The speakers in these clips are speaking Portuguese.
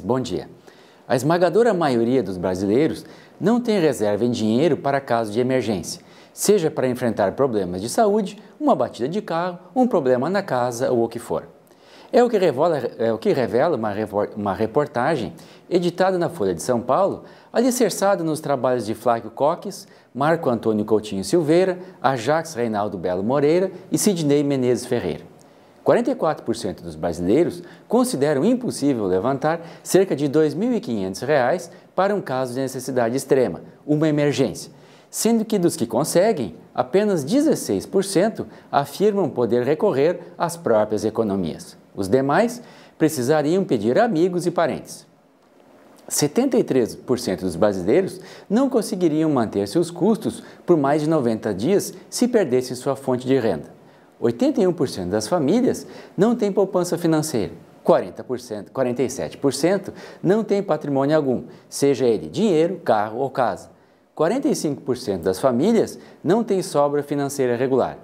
Bom dia. A esmagadora maioria dos brasileiros não tem reserva em dinheiro para caso de emergência, seja para enfrentar problemas de saúde, uma batida de carro, um problema na casa ou o que for. É o que revela, é o que revela uma, uma reportagem editada na Folha de São Paulo, alicerçada nos trabalhos de Flávio Coques, Marco Antônio Coutinho Silveira, Ajax Reinaldo Belo Moreira e Sidney Menezes Ferreira. 44% dos brasileiros consideram impossível levantar cerca de R$ 2.500 para um caso de necessidade extrema, uma emergência, sendo que dos que conseguem, apenas 16% afirmam poder recorrer às próprias economias. Os demais precisariam pedir amigos e parentes. 73% dos brasileiros não conseguiriam manter seus custos por mais de 90 dias se perdessem sua fonte de renda. 81% das famílias não tem poupança financeira. 40%, 47% não tem patrimônio algum, seja ele dinheiro, carro ou casa. 45% das famílias não tem sobra financeira regular.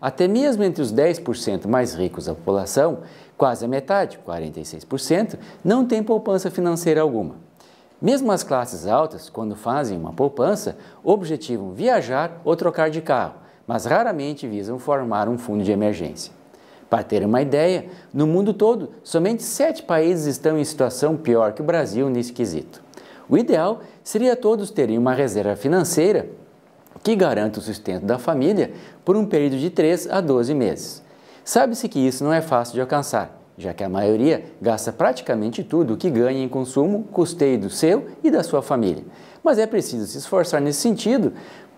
Até mesmo entre os 10% mais ricos da população, quase a metade, 46%, não tem poupança financeira alguma. Mesmo as classes altas, quando fazem uma poupança, objetivam é viajar ou trocar de carro, mas raramente visam formar um fundo de emergência. Para ter uma ideia, no mundo todo, somente sete países estão em situação pior que o Brasil nesse quesito. O ideal seria todos terem uma reserva financeira que garanta o sustento da família por um período de 3 a 12 meses. Sabe-se que isso não é fácil de alcançar, já que a maioria gasta praticamente tudo o que ganha em consumo, custeio do seu e da sua família. Mas é preciso se esforçar nesse sentido,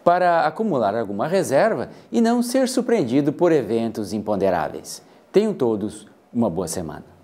para acumular alguma reserva e não ser surpreendido por eventos imponderáveis. Tenham todos uma boa semana.